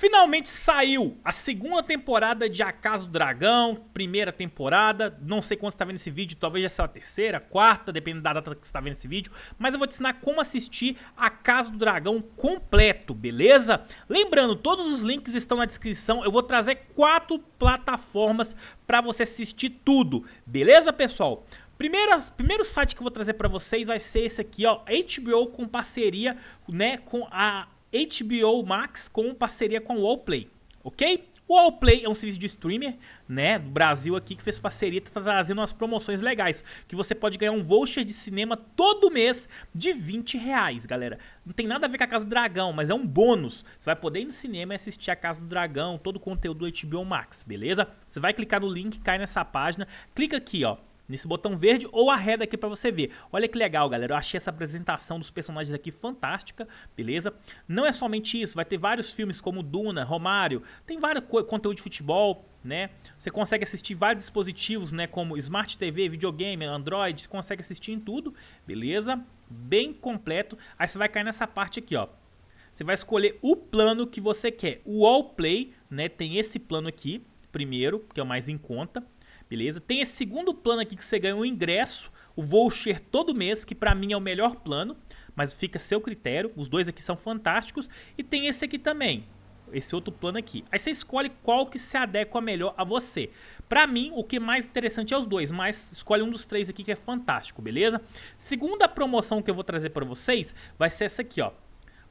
Finalmente saiu a segunda temporada de A Casa do Dragão, primeira temporada. Não sei quando você está vendo esse vídeo, talvez já seja a terceira, quarta, dependendo da data que você está vendo esse vídeo. Mas eu vou te ensinar como assistir A Casa do Dragão completo, beleza? Lembrando, todos os links estão na descrição. Eu vou trazer quatro plataformas para você assistir tudo, beleza, pessoal? Primeiro, primeiro site que eu vou trazer para vocês vai ser esse aqui, ó, HBO com parceria, né, com a HBO Max com parceria com o Wallplay, ok? O Allplay é um serviço de streamer, né, do Brasil aqui, que fez parceria, tá trazendo umas promoções legais, que você pode ganhar um voucher de cinema todo mês de 20 reais, galera. Não tem nada a ver com a Casa do Dragão, mas é um bônus. Você vai poder ir no cinema e assistir a Casa do Dragão, todo o conteúdo do HBO Max, beleza? Você vai clicar no link, cai nessa página, clica aqui, ó, nesse botão verde ou a arreda aqui para você ver. Olha que legal, galera. Eu achei essa apresentação dos personagens aqui fantástica, beleza? Não é somente isso, vai ter vários filmes como Duna, Romário, tem vários conteúdo de futebol, né? Você consegue assistir vários dispositivos, né, como Smart TV, videogame, Android, consegue assistir em tudo, beleza? Bem completo. Aí você vai cair nessa parte aqui, ó. Você vai escolher o plano que você quer. O All Play, né, tem esse plano aqui, primeiro, que é o mais em conta, Beleza? Tem esse segundo plano aqui que você ganha o ingresso, o voucher todo mês, que para mim é o melhor plano, mas fica a seu critério. Os dois aqui são fantásticos. E tem esse aqui também, esse outro plano aqui. Aí você escolhe qual que se adequa melhor a você. Pra mim, o que é mais interessante é os dois, mas escolhe um dos três aqui que é fantástico, beleza? Segunda promoção que eu vou trazer para vocês vai ser essa aqui, ó.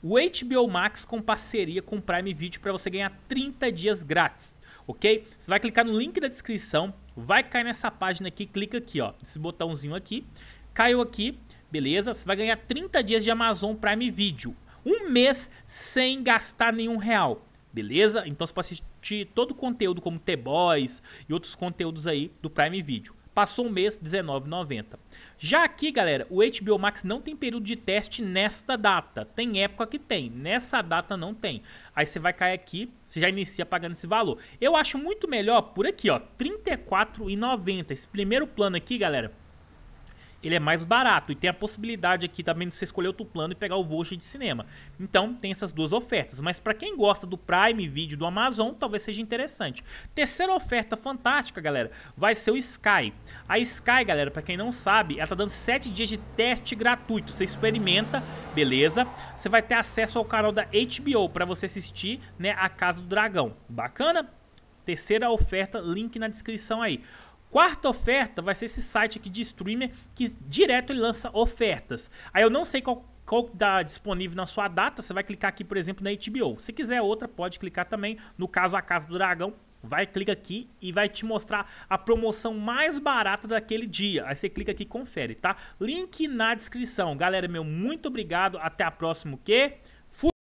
O HBO Max com parceria com o Prime Video para você ganhar 30 dias grátis, ok? Você vai clicar no link da descrição, vai cair nessa página aqui, clica aqui, ó, esse botãozinho aqui. Caiu aqui, beleza? Você vai ganhar 30 dias de Amazon Prime Video. Um mês sem gastar nenhum real, beleza? Então você pode assistir todo o conteúdo como The Boys e outros conteúdos aí do Prime Video. Passou um mês, R$19,90. Já aqui, galera, o HBO Max não tem período de teste nesta data. Tem época que tem, nessa data não tem. Aí você vai cair aqui, você já inicia pagando esse valor. Eu acho muito melhor por aqui, ó, R$34,90. Esse primeiro plano aqui, galera, ele é mais barato e tem a possibilidade aqui também de você escolher outro plano e pegar o voucher de cinema. Então tem essas duas ofertas, mas para quem gosta do Prime Video do Amazon, talvez seja interessante. Terceira oferta fantástica, galera, vai ser o Sky. A Sky, galera, para quem não sabe, ela tá dando 7 dias de teste gratuito. Você experimenta, beleza? Você vai ter acesso ao canal da HBO para você assistir, né, A Casa do Dragão. Bacana? Terceira oferta, link na descrição aí. Quarta oferta vai ser esse site aqui de streamer que direto ele lança ofertas. Aí eu não sei qual qual está disponível na sua data, você vai clicar aqui, por exemplo, na HBO. Se quiser outra, pode clicar também. No caso, a Casa do Dragão, vai, clica aqui e vai te mostrar a promoção mais barata daquele dia. Aí você clica aqui e confere, tá? Link na descrição. Galera, meu, muito obrigado. Até a próxima, o quê?